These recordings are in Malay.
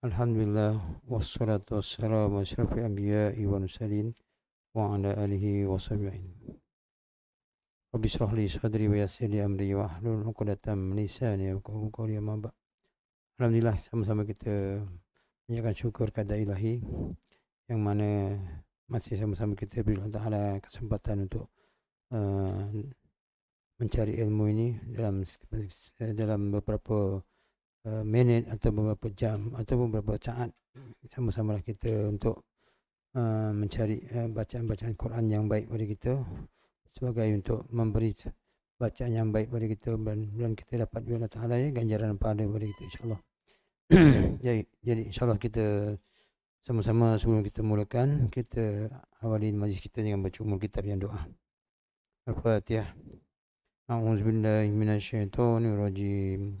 Alhamdulillah wassalatu wassalamu asyrafil anbiya'i wal mursalin wa ala alihi wasahbihi. Rabbi israh li sadri wa yassir li amri wa hlul 'uqdatam min lisani yafqahu qawli ya mab. Alhamdulillah sama-sama kita menyatakan syukur kepada Ilahi yang mana masih sama-sama kita beri Taala kesempatan untuk uh, mencari ilmu ini dalam dalam beberapa Eh, minit atau beberapa jam atau beberapa saat sama-sama lah kita untuk uh, mencari uh, bacaan-bacaan Quran yang baik bagi kita sebagai untuk memberi bacaan yang baik bagi kita dan, dan kita dapat bila ta'ala ya, ganjaran pada bagi kita insyaAllah jadi, jadi insyaAllah kita sama-sama sebelum kita mulakan kita awali majlis kita dengan baca umur kitab yang doa Al-Fatihah A'udzubillahiminasyaitonirrojim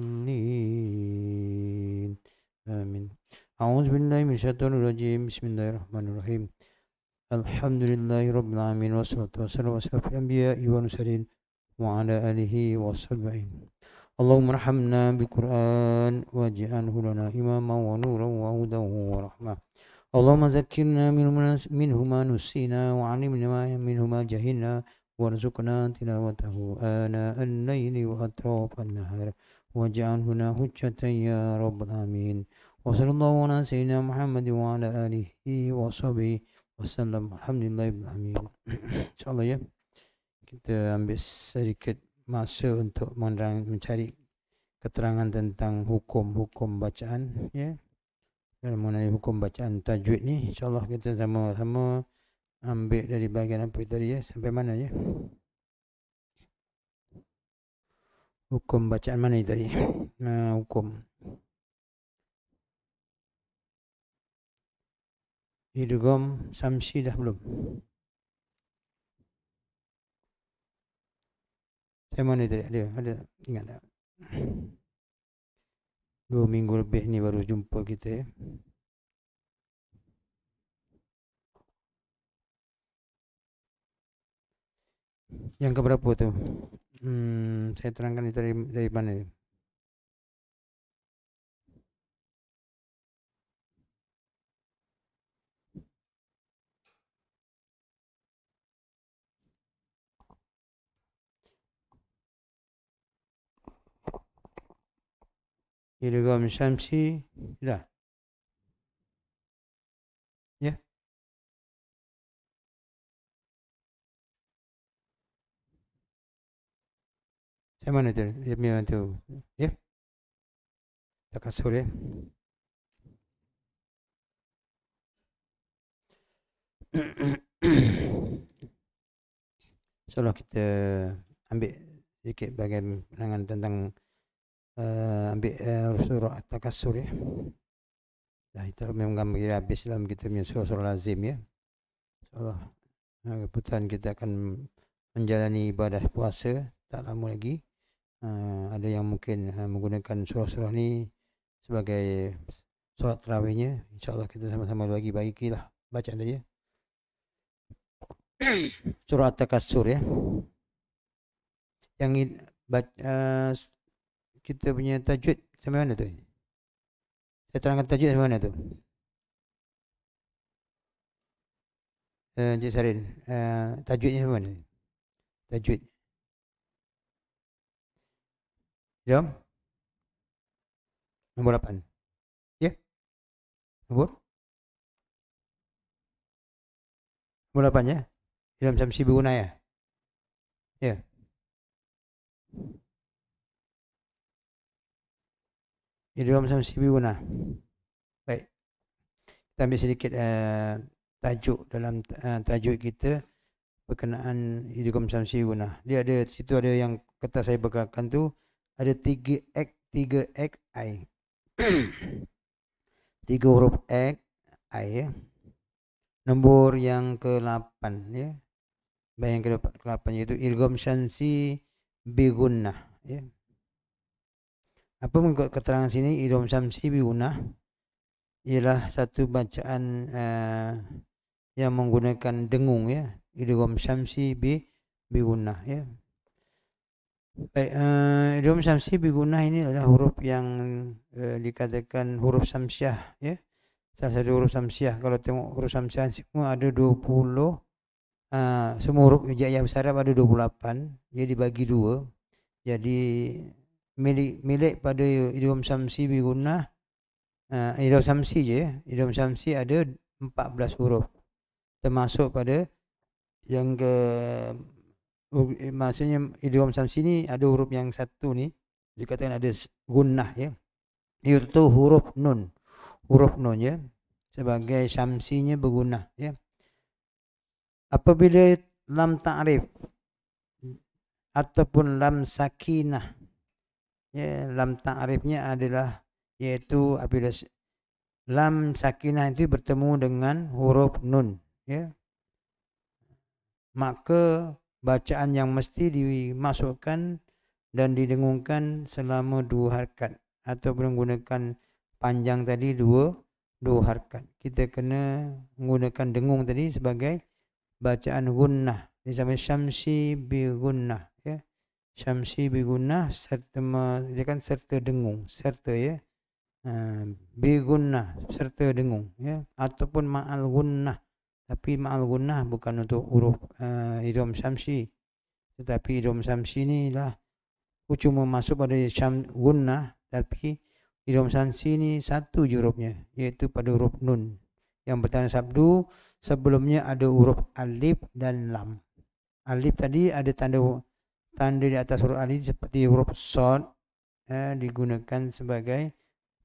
آمين أعوذ بالله من الشيطان الرجيم بسم الله الرحمن الرحيم الحمد لله رب العالمين والصلاة والسلام على أشرف الأنبياء والمرسلين وعلى آله وصحبه اللهم ارحمنا بالقرآن واجعله لنا إماما ونورا وهدى ورحمة اللهم ذكرنا منه ما نسينا وعلمنا منه ما جهلنا وارزقنا تلاوته آناء الليل وأطراف النهار واجعلنا هنا حجة يا رب العالمين Wassalamualaikum warahmatullahi wabarakatuh. سيدنا محمد وعلى اله وصحبه وسلم الحمد kita ambil sedikit masa untuk menerang, mencari keterangan tentang hukum-hukum bacaan ya dan mengenai hukum bacaan tajwid ni insyaallah kita sama-sama ambil dari bahagian apa tadi ya sampai mana ya hukum bacaan mana tadi uh, hukum Hidugom Samsi dah belum? Saya mana tadi? Ada, ada Ingat tak? Dua minggu lebih ni baru jumpa kita ya. Yang keberapa tu? Hmm, saya terangkan itu dari, dari mana? Ya? إلغام شمسي لا Macam mana tu? Dia punya tu. Ya? Yeah. Takasur ya? Yeah. so kita ambil sedikit bagian penangan tentang uh, ambil uh, surah takasur ya. Dah itu lah memang kira habis dalam kita punya surah surah lazim ya. Insyaallah eh, keputusan kita akan menjalani ibadah puasa tak lama lagi. Uh, ada yang mungkin uh, menggunakan surah-surah ni sebagai solat tarawihnya. Insyaallah kita sama-sama bagi baikilah bacaan tadi ya. surah takasur ya. Yang ini uh, kita punya tajwid sampai mana tu? Saya terangkan tajwid sampai mana tu? Uh, Encik Sarin, uh, tajwidnya sampai mana? Tajwid. Jom. Nombor 8. Ya? Yeah? Nombor? Nombor 8 ya? Yeah? Dalam samsi berguna Ya. Yeah. Ibn Ramzan Sibiuna. Baik. Kita ambil sedikit uh, tajuk dalam uh, tajuk kita berkenaan Ibn samsi lah. Sibiuna. Dia ada situ ada yang kata saya bergerakkan tu ada 3 X 3 X I. 3 huruf X I ya. Nombor yang ke-8 ya. Bayang ke-8 iaitu Ilgom Shamsi Bigunnah ya apa mengikut keterangan sini idom samsi biunah ialah satu bacaan uh, yang menggunakan dengung ya idom samsi bi biunah ya baik uh, eh, idom samsi biunah ini adalah huruf yang uh, dikatakan huruf samsiah ya salah satu huruf samsiah kalau tengok huruf samsiah semua ada 20 uh, semua huruf ijazah besar ada 28 dia dibagi dua jadi milik milik pada idom samsi birunnah uh, eh, idrom samsi je idom samsi ada 14 huruf termasuk pada yang ke maksudnya idom samsi ni ada huruf yang satu ni dikatakan ada guna ya itu huruf nun huruf nun ya sebagai samsinya berguna ya apabila lam ta'rif ataupun lam sakinah ya lam ta'rifnya adalah yaitu apabila lam sakinah itu bertemu dengan huruf nun ya maka bacaan yang mesti dimasukkan dan didengungkan selama dua harkat atau menggunakan panjang tadi dua dua harkat kita kena menggunakan dengung tadi sebagai bacaan gunnah disebut syamsi bi gunnah syamsi bigunnah serta dia kan serta dengung serta ya ah, bigunnah serta dengung ya ataupun ma'al gunnah tapi ma'al gunnah bukan untuk huruf uh, ah, idrom syamsi tetapi idom syamsi ni lah cuma masuk pada syam gunnah tapi idom syamsi ni satu je hurufnya iaitu pada huruf nun yang bertanda sabdu sebelumnya ada huruf alif dan lam alif tadi ada tanda tanda di atas huruf alif seperti huruf sod ya, digunakan sebagai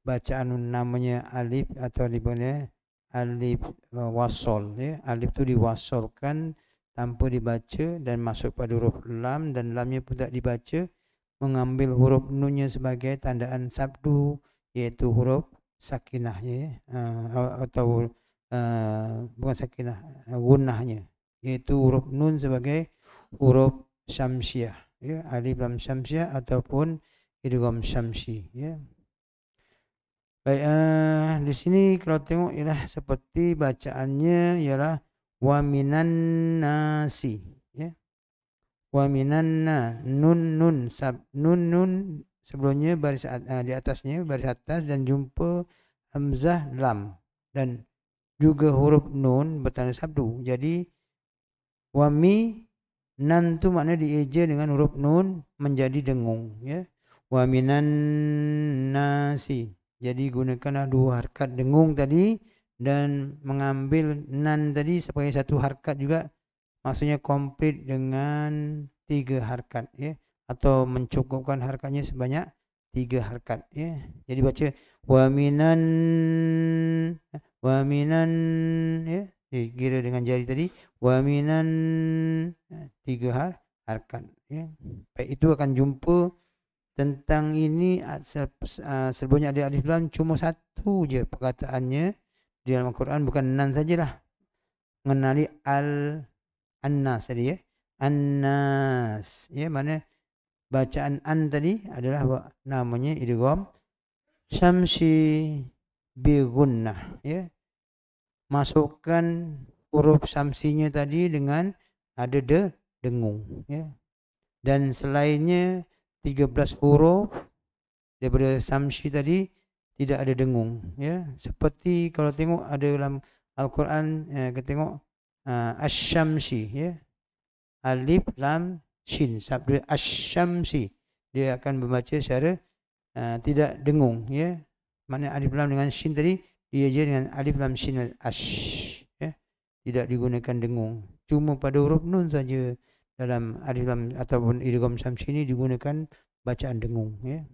bacaan namanya alif atau alifnya alif e, wasol ya alif itu diwasolkan tanpa dibaca dan masuk pada huruf lam dan lamnya pun tak dibaca mengambil huruf nunnya sebagai tandaan sabdu iaitu huruf sakinahnya uh, e, atau uh, bukan sakinah gunahnya iaitu huruf nun sebagai huruf syamsiah ya alif lam syamsia ataupun idgham syamsi ya baik uh, di sini kalau tengok ialah seperti bacaannya ialah waminan nasi ya waminan nun nun sab nun nun sebelumnya baris at, uh, eh, di atasnya baris atas dan jumpa hamzah lam dan juga huruf nun bertanda sabdu jadi wami Nan tu makna dieja dengan huruf nun menjadi dengung ya. Wa minan nasi. Jadi gunakanlah dua harkat dengung tadi dan mengambil nan tadi sebagai satu harkat juga maksudnya komplit dengan tiga harkat ya atau mencukupkan harkatnya sebanyak tiga harkat ya. Jadi baca wa minan eh, wa minan ya. Okay, eh, kira dengan jari tadi. Waminan eh, tiga har harkan. Okay. Ya. Baik, itu akan jumpa tentang ini ah, ah, sebanyak ada alif lam cuma satu je perkataannya di dalam Al-Quran bukan nan sajalah. Mengenali al annas tadi ya. Annas. Ya, mana bacaan an tadi adalah namanya idgham syamsi bi gunnah ya masukkan huruf samsinya tadi dengan ada de dengung ya. Dan selainnya 13 huruf daripada samsi tadi tidak ada dengung ya. Seperti kalau tengok ada dalam Al-Quran ya, kita tengok uh, asy-syamsi ya. Alif lam shin sabda asy-syamsi dia akan membaca secara uh, tidak dengung ya. Maknanya alif lam dengan shin tadi ia je dengan alif lam shin wal ash ya tidak digunakan dengung cuma pada huruf nun saja dalam alif lam ataupun idgham syamsi ini digunakan bacaan dengung ya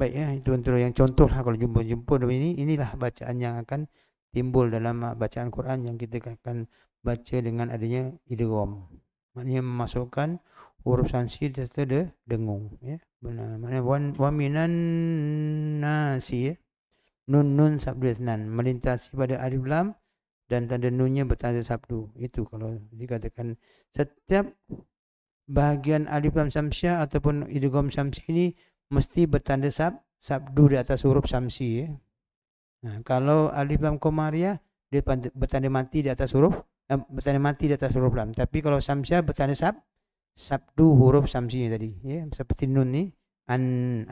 baik ya itu antara yang contoh lah kalau jumpa-jumpa dalam ini inilah bacaan yang akan timbul dalam ah, bacaan Quran yang kita akan baca dengan adanya idgham maknanya memasukkan huruf syamsi serta de dengung ya eh? mana mana wan waminan nasi ya nun nun sabdu isnan melintasi pada alif lam dan tanda nunnya bertanda sabdu itu kalau dikatakan setiap bahagian alif lam samsia ataupun idgham syamsi ini mesti bertanda sab sabdu di atas huruf samsi ya. nah, ha, kalau alif lam komaria dia bertanda mati di atas huruf eh, bertanda mati di atas huruf lam tapi kalau samsia bertanda sab sabdu huruf samsinya tadi ya. seperti nun ni an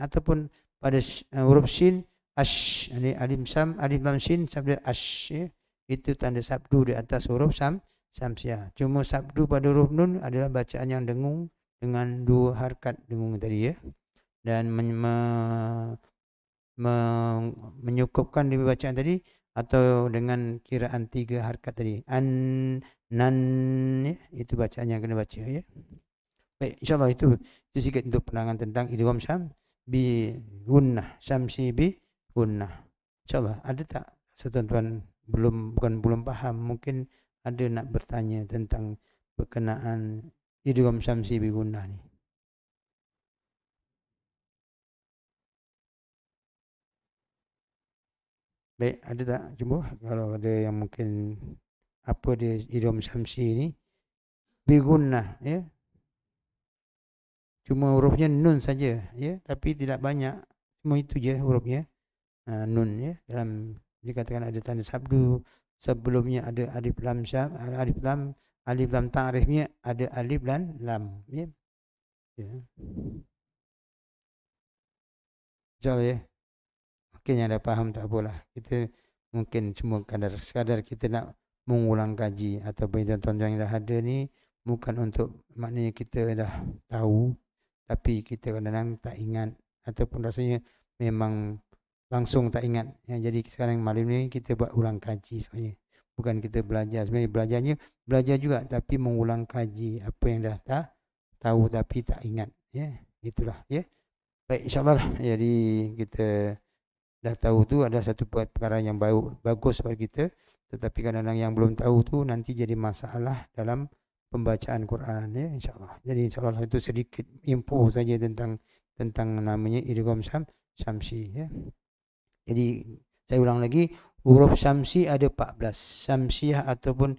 ataupun pada eh, huruf shin ash ini alim sam alim lam sin sabda ash ya. itu tanda sabdu di atas huruf sam samsia cuma sabdu pada huruf nun adalah bacaan yang dengung dengan dua harkat dengung tadi ya dan men me me menyukupkan di bacaan tadi atau dengan kiraan tiga harkat tadi an nan ya. itu bacaan yang kena baca ya baik insyaallah itu itu sikit untuk penangan tentang idgham sam bi gunnah samsi bi gunnah. InsyaAllah ada tak setuan-tuan belum bukan belum paham mungkin ada nak bertanya tentang berkenaan idgham syamsi bi gunnah ni. Baik, ada tak cuba kalau ada yang mungkin apa dia idgham syamsi ni bi gunnah ya. Cuma hurufnya nun saja ya, tapi tidak banyak. Cuma itu je hurufnya. Ah, nun ya dalam dikatakan ada tanda sabdu sebelumnya ada alif lam syam ah, alif lam alif lam ta'rifnya ada alif dan lam ya ya jadi ya. mungkin yang ada paham tak apalah kita mungkin cuma kadar sekadar kita nak mengulang kaji atau benda tuan-tuan yang dah ada ni bukan untuk maknanya kita dah tahu tapi kita kadang-kadang tak ingat ataupun rasanya memang langsung tak ingat. Ya, jadi sekarang malam ni kita buat ulang kaji sebenarnya. Bukan kita belajar sebenarnya. Belajarnya belajar juga tapi mengulang kaji apa yang dah tak tahu tapi tak ingat. Ya, itulah. Ya. Baik insyaAllah lah. Jadi kita dah tahu tu ada satu perkara yang baru, bagus bagi kita. Tetapi kadang-kadang yang belum tahu tu nanti jadi masalah dalam pembacaan Quran ya insyaallah. Jadi insyaallah itu sedikit info saja tentang tentang namanya Idgham Syam Syamsi ya. Jadi saya ulang lagi huruf samsi ada 14. Samsiah ataupun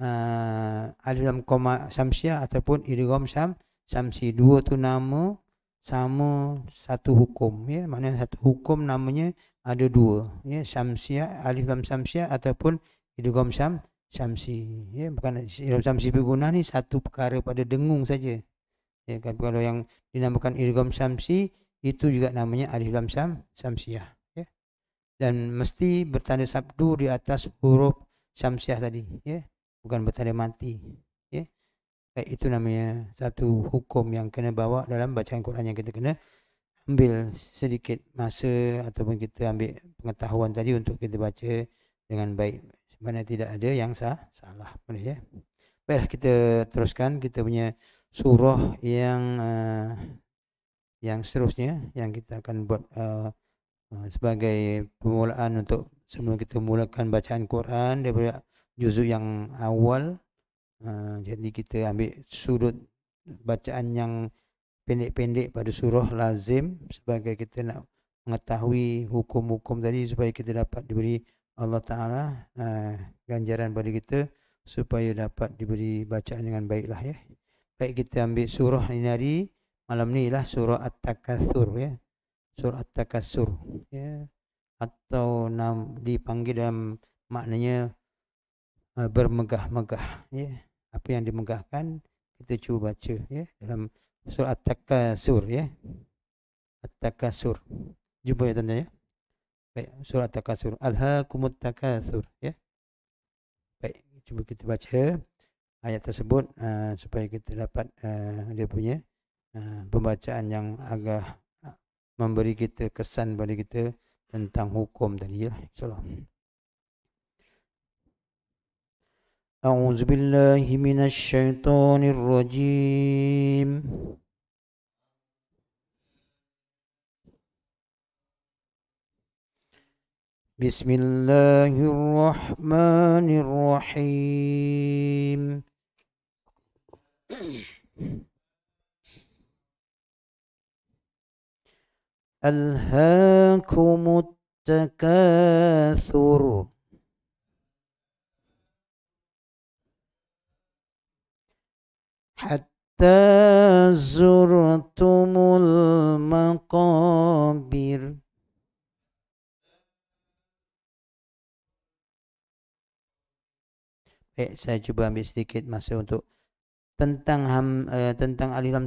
uh, alif lam koma syamsiah ataupun idgham sam, samsi dua tu nama sama satu hukum ya. Maknanya satu hukum namanya ada dua ya syamsiah alif lam samsiah ataupun idgham sam, samsi. ya bukan idgham samsi berguna ni satu perkara pada dengung saja. Ya kalau yang dinamakan idgham samsi itu juga namanya alif lam sam, samsiah dan mesti bertanda sabdu di atas huruf syamsiah tadi ya bukan bertanda mati ya baik eh, itu namanya satu hukum yang kena bawa dalam bacaan Quran yang kita kena ambil sedikit masa ataupun kita ambil pengetahuan tadi untuk kita baca dengan baik sebenarnya tidak ada yang sah, salah boleh ya baiklah kita teruskan kita punya surah yang uh, yang seterusnya yang kita akan buat uh, Ah, sebagai permulaan untuk sebelum kita mulakan bacaan Quran daripada juzuk yang awal ah, jadi kita ambil sudut bacaan yang pendek-pendek pada surah lazim sebagai kita nak mengetahui hukum-hukum tadi supaya kita dapat diberi Allah Ta'ala ah, ganjaran pada kita supaya dapat diberi bacaan dengan baiklah ya. Baik kita ambil surah ini hari, malam ni lah surah At-Takathur ya surah takasur ya atau nam, dipanggil dalam maknanya uh, bermegah-megah ya apa yang dimegahkan kita cuba baca ya dalam surah takasur ya at-takasur cuba ya tuan-tuan ya baik surah takasur alhaakumut takasur ya baik cuba kita baca ayat tersebut uh, supaya kita dapat uh, dia punya uh, pembacaan yang agak memberi kita kesan pada kita tentang hukum tadi ya. Salam. أعوذ بالله من الشيطان الرجيم بسم ألهاكم التكاثر حتى زرتم المقابر Eh, saya cuba ambil sedikit masa untuk tentang ham, uh, tentang Ali Ram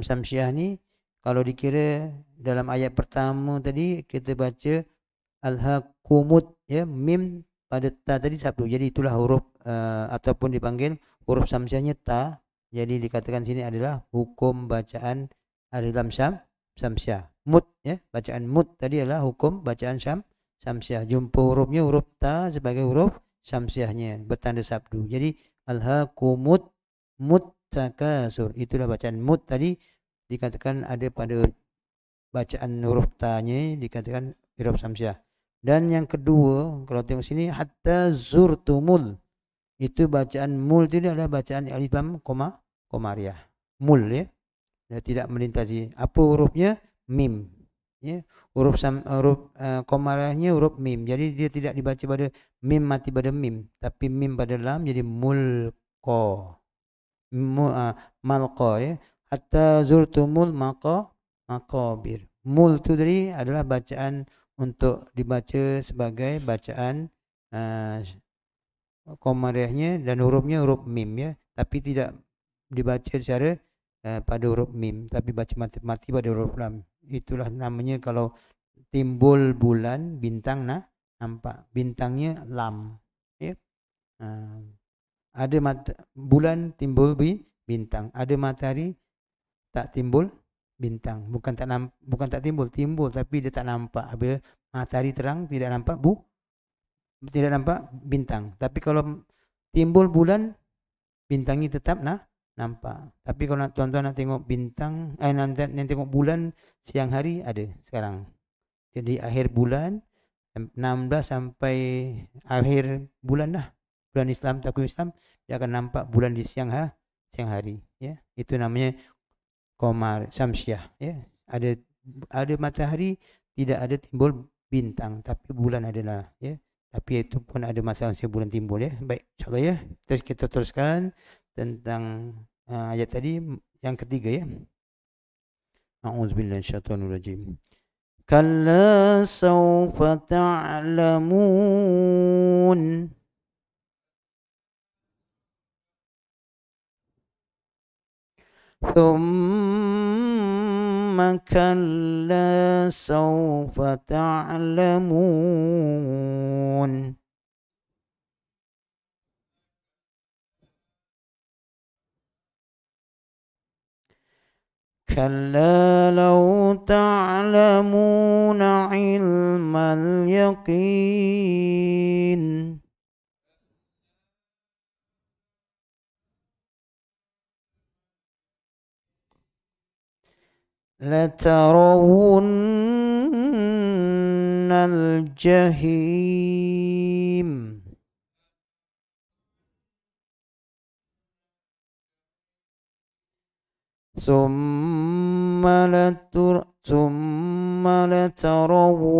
ni Kalau dikira dalam ayat pertama tadi kita baca al-hakumut ya mim pada ta tadi sabdu Jadi itulah huruf uh, ataupun dipanggil huruf samsiahnya ta. Jadi dikatakan sini adalah hukum bacaan al-hilam samsiah. Mut ya bacaan mut tadi adalah hukum bacaan sam samsiah. Jumpa hurufnya huruf ta sebagai huruf samsiahnya bertanda sabdu. Jadi al-hakumut mut takasur. Itulah bacaan mut tadi dikatakan ada pada bacaan huruf tanya dikatakan huruf samsiah dan yang kedua kalau tengok sini hatta zurtumul itu bacaan mul tidak adalah bacaan alif lam koma komariah mul ya dia tidak melintasi apa hurufnya mim ya huruf sam, huruf uh, komariahnya huruf mim jadi dia tidak dibaca pada mim mati pada mim tapi mim pada lam jadi mulqa mu, uh, malqa ya hatta zurtumul maqa maqabir. Mul tu tadi adalah bacaan untuk dibaca sebagai bacaan uh, eh, komariahnya dan hurufnya huruf mim ya. Tapi tidak dibaca secara uh, pada huruf mim. Tapi baca mati-mati pada huruf lam. Itulah namanya kalau timbul bulan bintang nah nampak. Bintangnya lam. Ya. Uh, ada mata, bulan timbul bintang. Ada matahari tak timbul bintang bukan tak namp- bukan tak timbul timbul tapi dia tak nampak apabila matahari terang tidak nampak bu tidak nampak bintang tapi kalau timbul bulan bintangnya tetap nah nampak tapi kalau tuan-tuan nak tengok bintang eh nanti nak tengok bulan siang hari ada sekarang jadi akhir bulan 16 sampai akhir bulan dah bulan Islam takwim Islam dia akan nampak bulan di siang ha siang hari ya itu namanya qamar syamsiah ya ada ada matahari tidak ada timbul bintang tapi bulan adalah ya tapi itu pun ada masalah si bulan timbul ya baik insyaallah ya terus kita teruskan tentang uh, ayat tadi yang ketiga ya a'udzubillahi minasyaitonir rajim kallasaufata'lamun ثم كلا سوف تعلمون كلا لو تعلمون علم اليقين لترون الجحيم ثم لتر ثم لترونها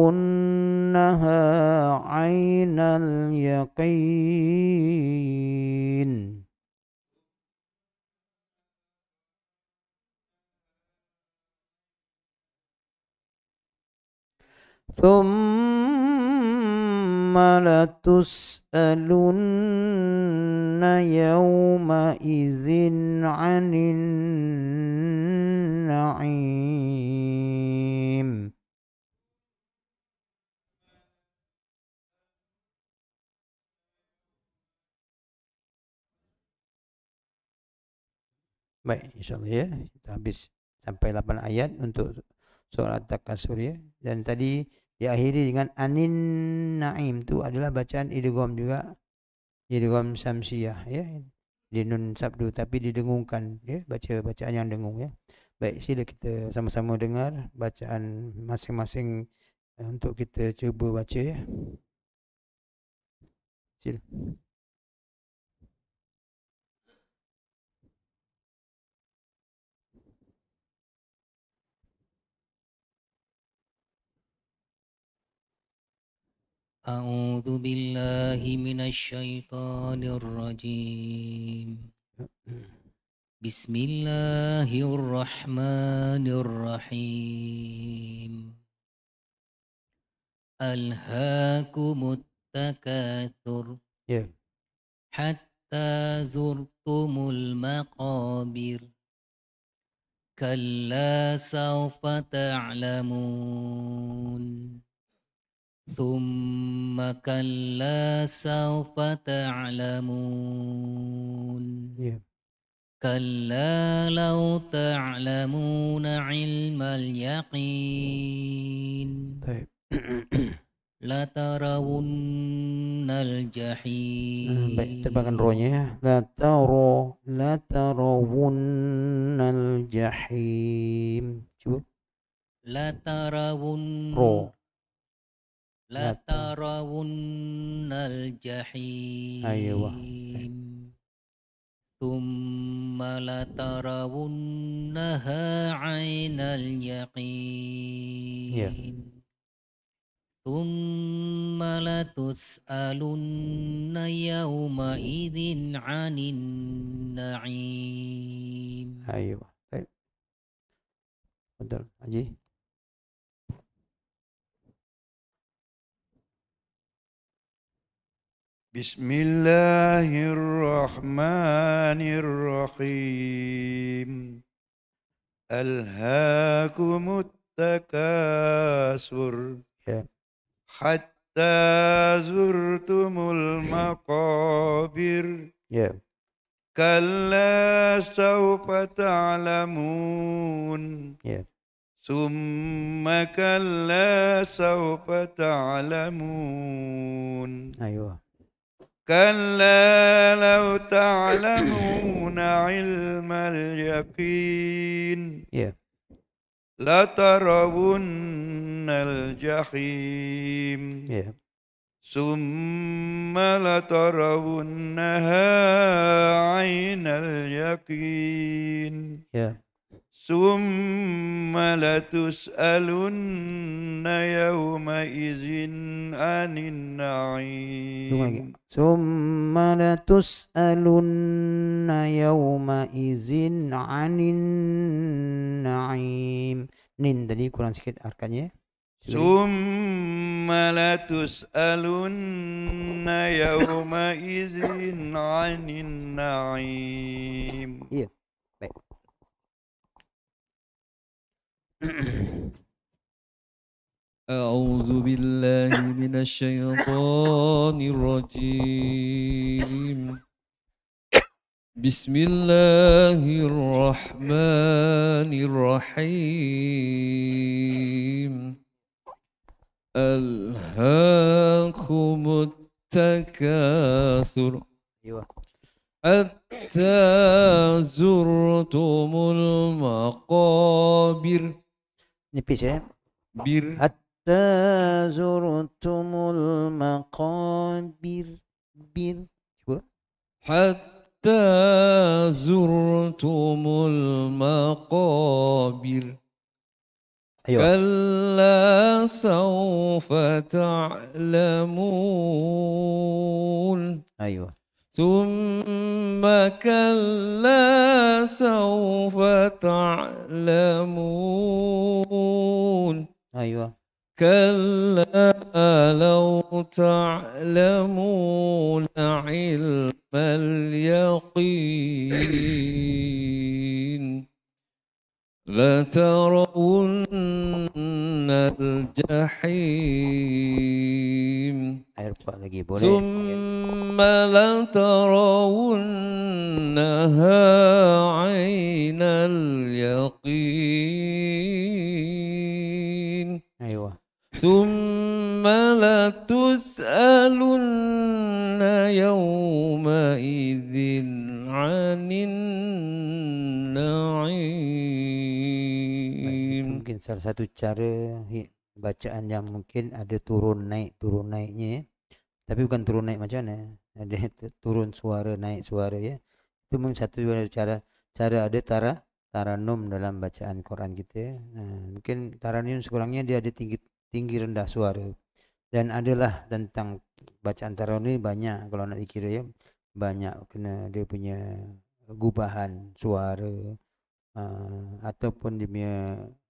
عين اليقين ثم لتسألن يومئذ عن النعيم Baik, insyaAllah ya. Kita habis sampai 8 ayat untuk surat Takasur ya. Dan tadi diakhiri dengan anin naim tu adalah bacaan idgham juga idgham samsiah ya di nun sabdu tapi didengungkan ya baca bacaan yang dengung ya baik sila kita sama-sama dengar bacaan masing-masing eh, untuk kita cuba baca ya sila أعوذ بالله من الشيطان الرجيم بسم الله الرحمن الرحيم ألهاكم التكاثر حتى زرتم المقابر كلا سوف تعلمون ثم كلا سوف تعلمون كلا لو تعلمون علم اليقين ya. لترون الجحيم baik terbangkan rohnya ya la taru la tarawun al jahim cuba la tarawun roh لا ترون الجحيم أيوة ثم لترونها عين اليقين yeah. ثم لتسألن يومئذ عن النعيم أيوة طيب أيوة. أجي بسم الله الرحمن الرحيم ألهاكم التكاثر حتى زرتم المقابر كلا سوف تعلمون ثم كلا سوف تعلمون أيوه كلا لو تعلمون علم اليقين yeah. لترون الجحيم yeah. ثم لترونها عين اليقين yeah. ثم لتسألن يومئذ عن النعيم ثم لتسألن يومئذ عن النعيم نين دلي قرآن سكت أركاني ثم لتسألن يومئذ عن النعيم yeah. أعوذ بالله من الشيطان الرجيم بسم الله الرحمن الرحيم ألهاكم التكاثر حتى أيوة. زرتم المقابر نبيتي بير حتى زرتم المقابر بير حتى زرتم المقابر أيوة. كلا سوف تعلمون ايوه ثم كلا سوف تعلمون أيوة كلا لو تعلمون علم اليقين لترون يصلون الجحيم ثم لترونها عين اليقين أيوة ثم لتسألن يومئذ عن النعيم mungkin salah satu cara bacaan yang mungkin ada turun naik turun naiknya eh. tapi bukan turun naik macam mana eh. ada turun suara naik suara ya itu mungkin satu juga cara cara ada tara taranum dalam bacaan Quran kita ya. mungkin taranum sekurangnya dia ada tinggi tinggi rendah suara dan adalah tentang bacaan taranum ini banyak kalau nak dikira ya banyak kena dia punya gubahan suara uh, ataupun dia punya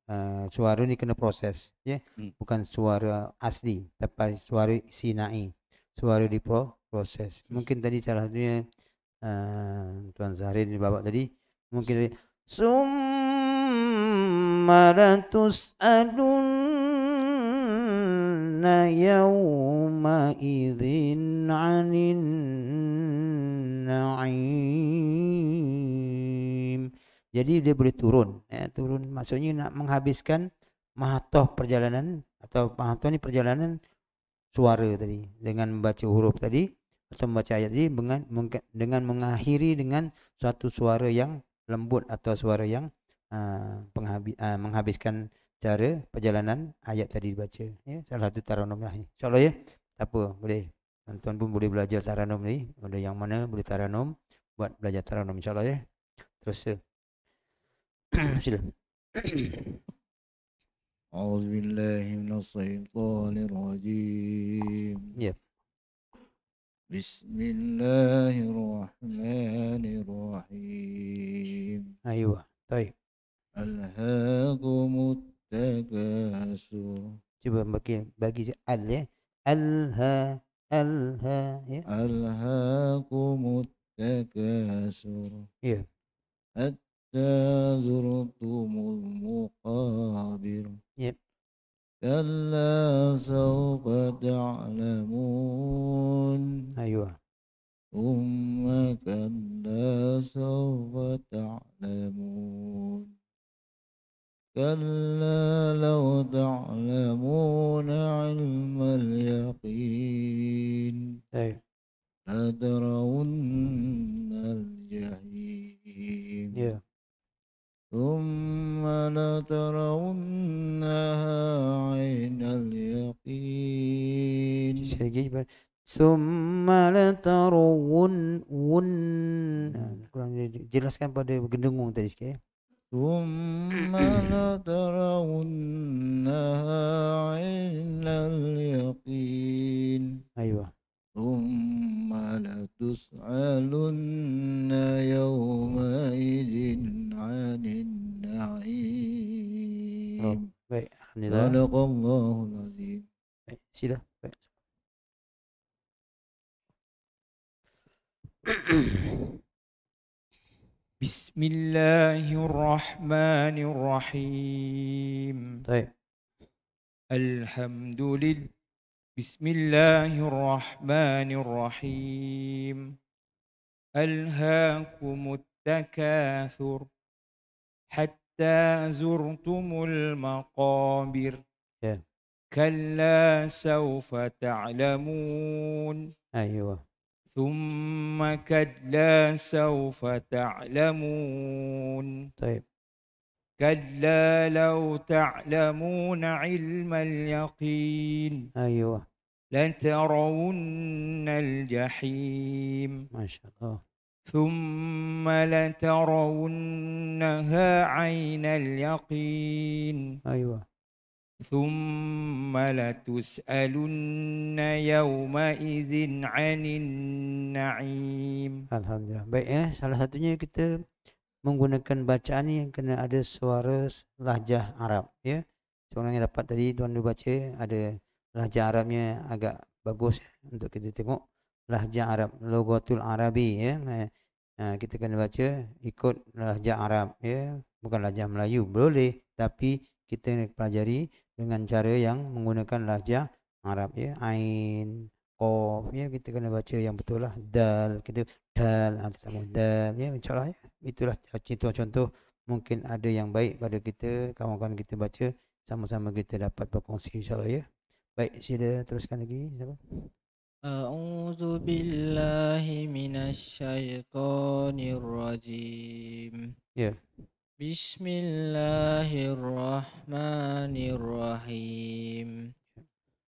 Eh, suara ni kena proses ya yeah? hmm. bukan suara asli tapi suara sinai suara diproses mungkin tadi salah satunya uh, tuan Zahrin ni babak tadi mungkin tadi summa ratus alun yauma idzin anin na'in jadi dia boleh turun. Ya, turun maksudnya nak menghabiskan mahatoh perjalanan atau mahatoh ni perjalanan suara tadi dengan membaca huruf tadi atau membaca ayat tadi dengan, dengan mengakhiri dengan suatu suara yang lembut atau suara yang uh, penghabi, uh, menghabiskan cara perjalanan ayat tadi dibaca. Ya, salah satu taranum lah. InsyaAllah ya. Tak apa boleh. Tuan-tuan pun boleh belajar taranum ni. Ada yang mana boleh taranum. Buat belajar taranum insyaAllah ya. Terus. Ya. أعوذ بالله من الشيطان الرجيم yeah. بسم الله الرحمن الرحيم أيوة طيب ألهاكم التكاثر coba bagi bagi al ya alha alha ya alhaakum التكاثر ya yeah. إذا زرتم المقابر كلا سوف تعلمون أيوة ثم كلا سوف تعلمون كلا لو تعلمون علم اليقين أيوة لترون الجحيم yeah. ثم لترونها عين اليقين ثم لترون jelaskan pada gendengung tadi sikit ثم لترونها عين اليقين ايوه ثم لتسألن يومئذ عن النعيم baik alhamdulillah Sadaqallahul azim baik sila baik Bismillahirrahmanirrahim. طيب. Alhamdulillah بسم الله الرحمن الرحيم ألهاكم التكاثر حتى زرتم المقابر كلا سوف تعلمون أيوة ثم كلا سوف تعلمون طيب كلا لو تعلمون علم اليقين أيوة لترون الجحيم ما شاء الله ثم لترونها عين اليقين أيوة ثم لتسألن يومئذ عن النعيم الحمد Baik ya, إيه، salah satunya kita menggunakan bacaan ni kena ada suara lahjah Arab ya. Seorang yang dapat tadi tuan dulu baca ada lahjah Arabnya agak bagus untuk kita tengok lahjah Arab logatul Arabi ya. Eh, ha, kita kena baca ikut lahjah Arab ya. Bukan lahjah Melayu boleh tapi kita nak pelajari dengan cara yang menggunakan lahjah Arab ya. Ain qaf ya kita kena baca yang betul lah dal kita dal atau ha, sama dal ya insyaallah ya itulah contoh-contoh mungkin ada yang baik pada kita kawan-kawan kita baca sama-sama kita dapat berkongsi insyaallah ya baik sila teruskan lagi siapa a'udzu billahi minasyaitonir rajim ya bismillahirrahmanirrahim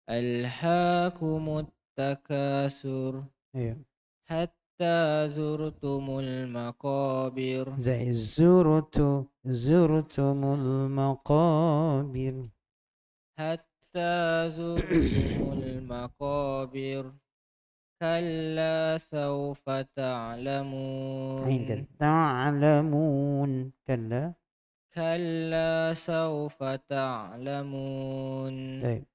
alhaakumut takasur ya حتى زرتم المقابر زي زرت زرتم المقابر حتى زرتم المقابر كلا سوف تعلمون تعلمون كلا كلا سوف تعلمون طيب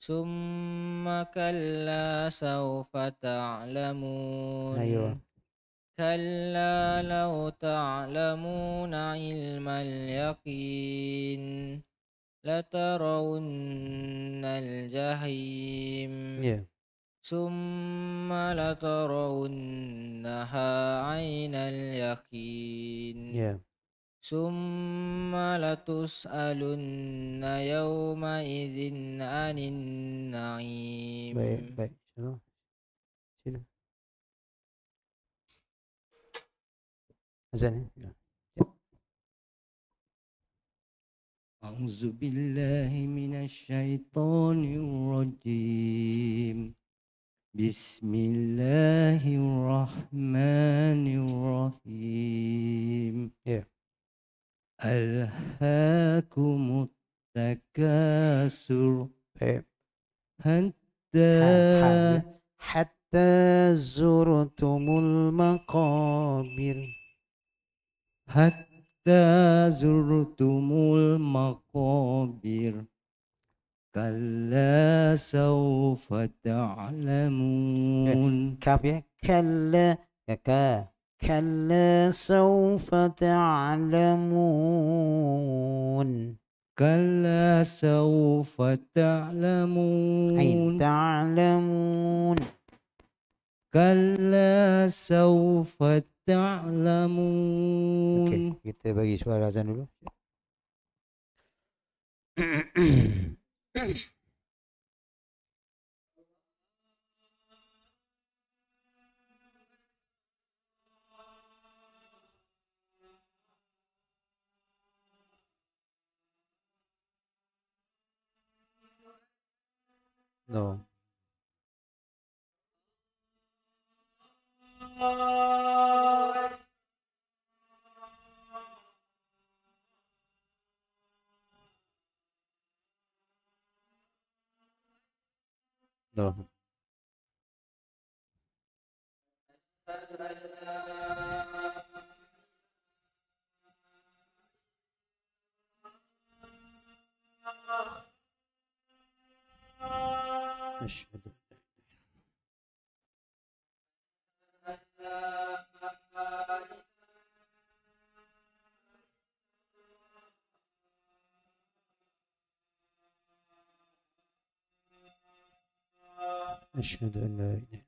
ثم كلا سوف تعلمون أيوة كلا لو تعلمون علم اليقين لترون الجحيم yeah. ثم لترونها عين اليقين yeah. ثم لتسألن يومئذ عن النعيم بيه بيه شنو شنو أعوذ بالله من الشيطان الرجيم بسم الله الرحمن الرحيم yeah. ألهاكم التكاثر طيب. حتى حتى زرتم المقابر حتى زرتم المقابر كلا سوف تعلمون إيه، كلا كلا كلا سوف تعلمون كلا سوف تعلمون أي تعلمون كلا سوف تعلمون okay, kita bagi suara azan dulu. Não. Não. aşmadım. Eşhedü en la ilahe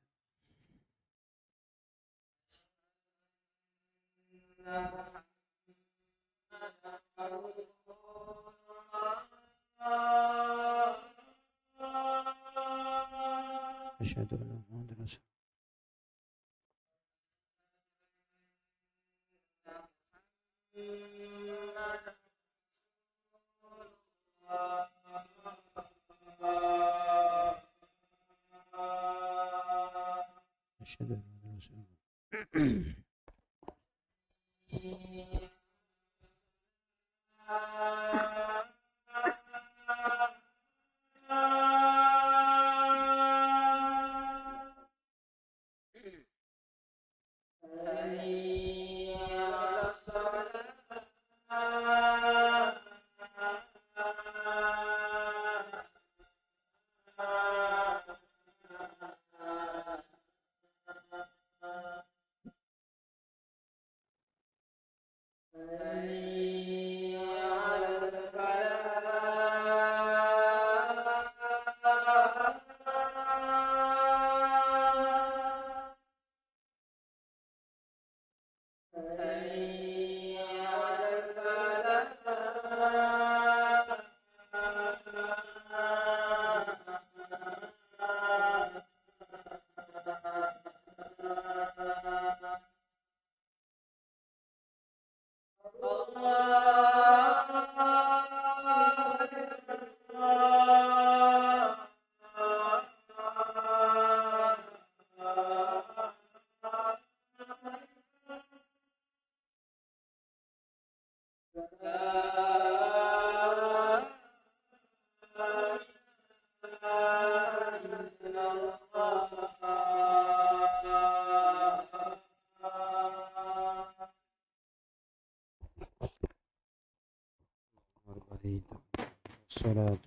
الصلاة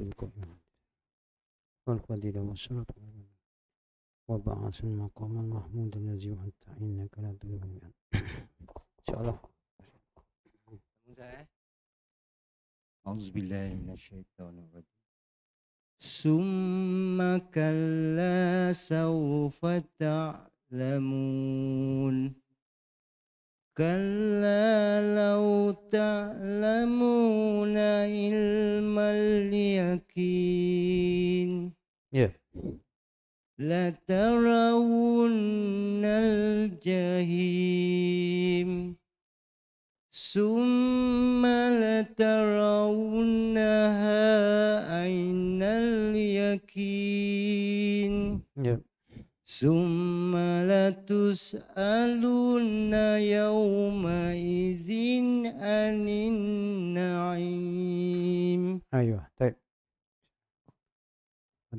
والفضيلة والشرف وبعث المقام المحمود الذي وعدت إنك لا تدري إن شاء الله أعوذ بالله من الشيطان الرجيم ثم كلا سوف تعلمون كلا لو تعلمون علم اليقين yeah. لترون الجحيم ثم لترونها عين اليقين yeah. Summa latus aluna yawma izin anin na'im. Ayo, baik. Tuan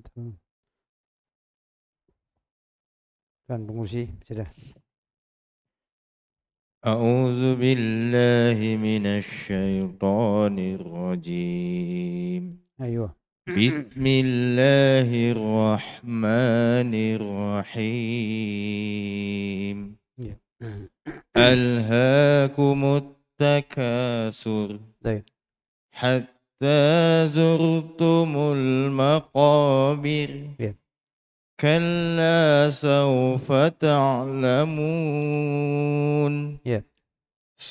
pengurusi, sudah. أعوذ بالله من الشيطان الرجيم أيوه بسم الله الرحمن الرحيم ألهاكم التكاثر طيب. حتى زرتم المقابر طيب. كلا سوف تعلمون yeah. طيب.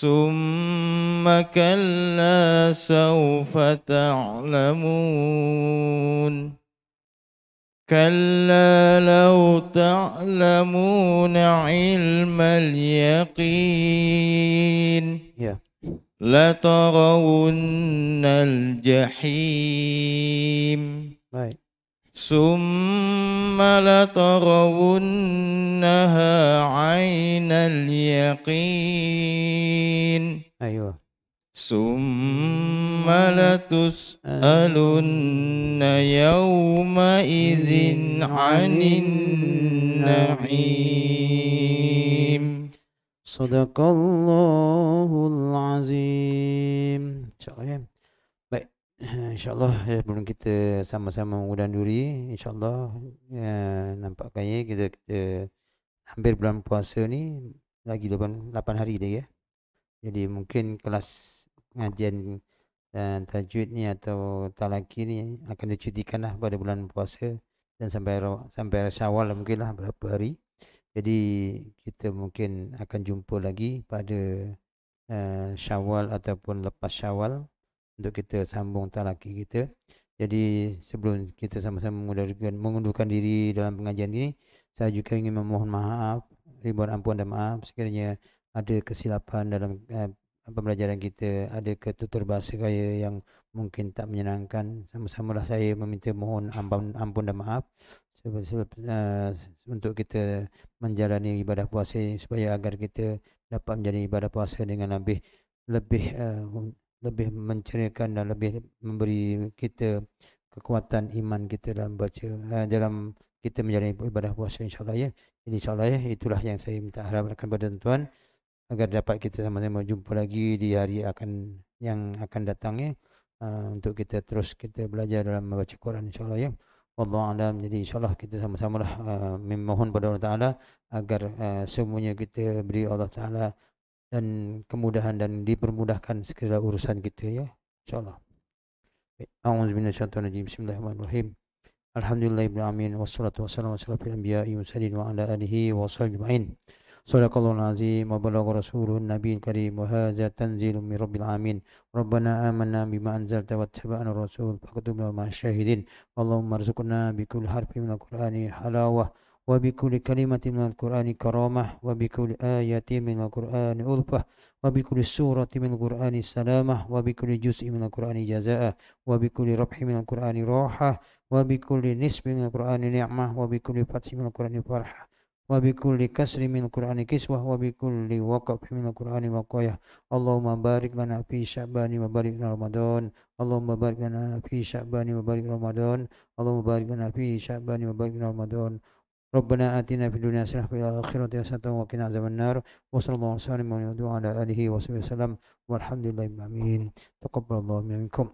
ثم كلا سوف تعلمون كلا لو تعلمون علم اليقين yeah. لترون الجحيم right. ثم لترونها عين اليقين أيوة ثم لتسألن يومئذ عن النعيم صدق الله العظيم Eh, InsyaAllah eh, sebelum kita sama-sama mengundang duri InsyaAllah ya, eh, nampaknya kita, kita hampir bulan puasa ni Lagi 8, 8 hari dia ya Jadi mungkin kelas ngajian dan tajwid ni atau talaki ni Akan dicutikan lah pada bulan puasa Dan sampai sampai syawal lah mungkin lah berapa hari Jadi kita mungkin akan jumpa lagi pada uh, syawal ataupun lepas syawal untuk kita sambung talaki kita. Jadi sebelum kita sama-sama mengundurkan, mengundurkan diri dalam pengajian ini, saya juga ingin memohon maaf, ribuan ampun dan maaf sekiranya ada kesilapan dalam eh, pembelajaran kita, ada ketutur bahasa gaya yang mungkin tak menyenangkan. sama sama lah saya meminta mohon ampun, ampun dan maaf sebab, sebab, eh, untuk kita menjalani ibadah puasa supaya agar kita dapat menjalani ibadah puasa dengan lebih lebih eh, lebih mencerahkan dan lebih memberi kita kekuatan iman kita dalam baca eh, dalam kita menjalani ibadah puasa insyaallah ya Jadi, insyaallah ya itulah yang saya minta harapkan kepada tuan agar dapat kita sama-sama jumpa lagi di hari akan yang akan datang ya eh, untuk kita terus kita belajar dalam membaca Quran insyaallah ya wallahu alam jadi insyaallah kita sama sama lah eh, memohon kepada Allah taala agar semuanya kita beri Allah taala dan kemudahan dan dipermudahkan segala urusan kita ya insyaallah a'udzu billahi minasyaitonir rajim bismillahirrahmanirrahim alhamdulillahi rabbil alamin wassalatu wassalamu ala asyrafil anbiya'i mursalin wa ala alihi wa sahbihi ajma'in Sadaqallahul azim wa balagha rasulun nabiyyin karim wa hadza tanzilun min rabbil alamin Rabbana amanna bima anzalta wa tabi'na rasul faqtubna ma syahidin Allahumma arzuqna bikul harfi min al-Qur'ani halawah وبكل كلمة من القرآن كرامة وبكل آية من القرآن ألفة وبكل سورة من القرآن سلامة وبكل جزء من القرآن جزاء وبكل ربح من القرآن روحة وبكل نسب من القرآن نعمة وبكل فتح من القرآن فرحة وبكل كسر من القرآن كسوة وبكل وقف من القرآن وقاية اللهم بارك لنا في شعبان وبارك رمضان اللهم بارك لنا في شعبان وبارك رمضان اللهم بارك لنا في شعبان وبارك رمضان ربنا آتنا في الدنيا حسنة وفي الآخرة حسنة وقنا عذاب النار وصلى الله وسلم ويدعو على آله وصحبه وسلم والحمد لله آمين تقبل الله منكم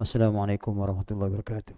والسلام عليكم ورحمة الله وبركاته